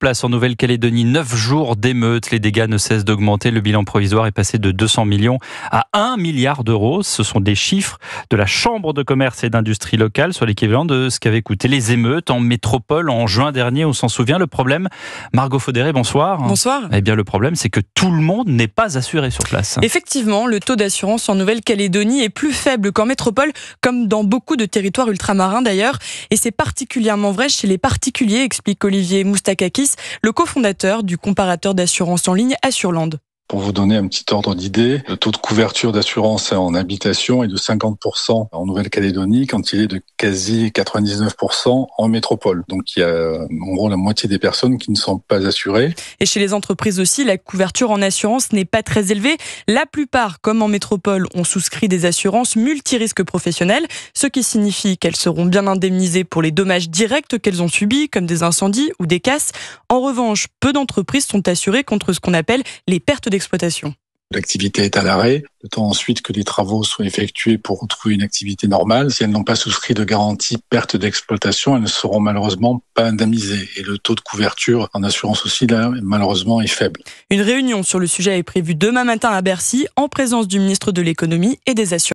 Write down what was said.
place en Nouvelle-Calédonie. Neuf jours d'émeutes. Les dégâts ne cessent d'augmenter. Le bilan provisoire est passé de 200 millions à 1 milliard d'euros. Ce sont des chiffres de la Chambre de commerce et d'industrie locale, sur l'équivalent de ce qu'avaient coûté les émeutes en métropole en juin dernier. On s'en souvient. Le problème, Margot Faudéré, bonsoir. Bonsoir. Eh bien, le problème, c'est que tout le monde n'est pas assuré sur place. Effectivement, le taux d'assurance en Nouvelle-Calédonie est plus faible qu'en métropole, comme dans beaucoup de territoires ultramarins d'ailleurs. Et c'est particulièrement vrai chez les particuliers, explique Olivier Moustakakis, le cofondateur du comparateur d'assurance en ligne Assurland. Pour vous donner un petit ordre d'idée, le taux de couverture d'assurance en habitation est de 50% en Nouvelle-Calédonie quand il est de quasi 99% en métropole. Donc il y a en gros la moitié des personnes qui ne sont pas assurées. Et chez les entreprises aussi, la couverture en assurance n'est pas très élevée. La plupart, comme en métropole, ont souscrit des assurances multirisques professionnelles, ce qui signifie qu'elles seront bien indemnisées pour les dommages directs qu'elles ont subis, comme des incendies ou des casses. En revanche, peu d'entreprises sont assurées contre ce qu'on appelle les pertes des L'activité est à l'arrêt, le temps ensuite que les travaux soient effectués pour retrouver une activité normale. Si elles n'ont pas souscrit de garantie perte d'exploitation, elles ne seront malheureusement pas indemnisées et le taux de couverture en assurance aussi là, malheureusement est faible. Une réunion sur le sujet est prévue demain matin à Bercy en présence du ministre de l'économie et des assurances.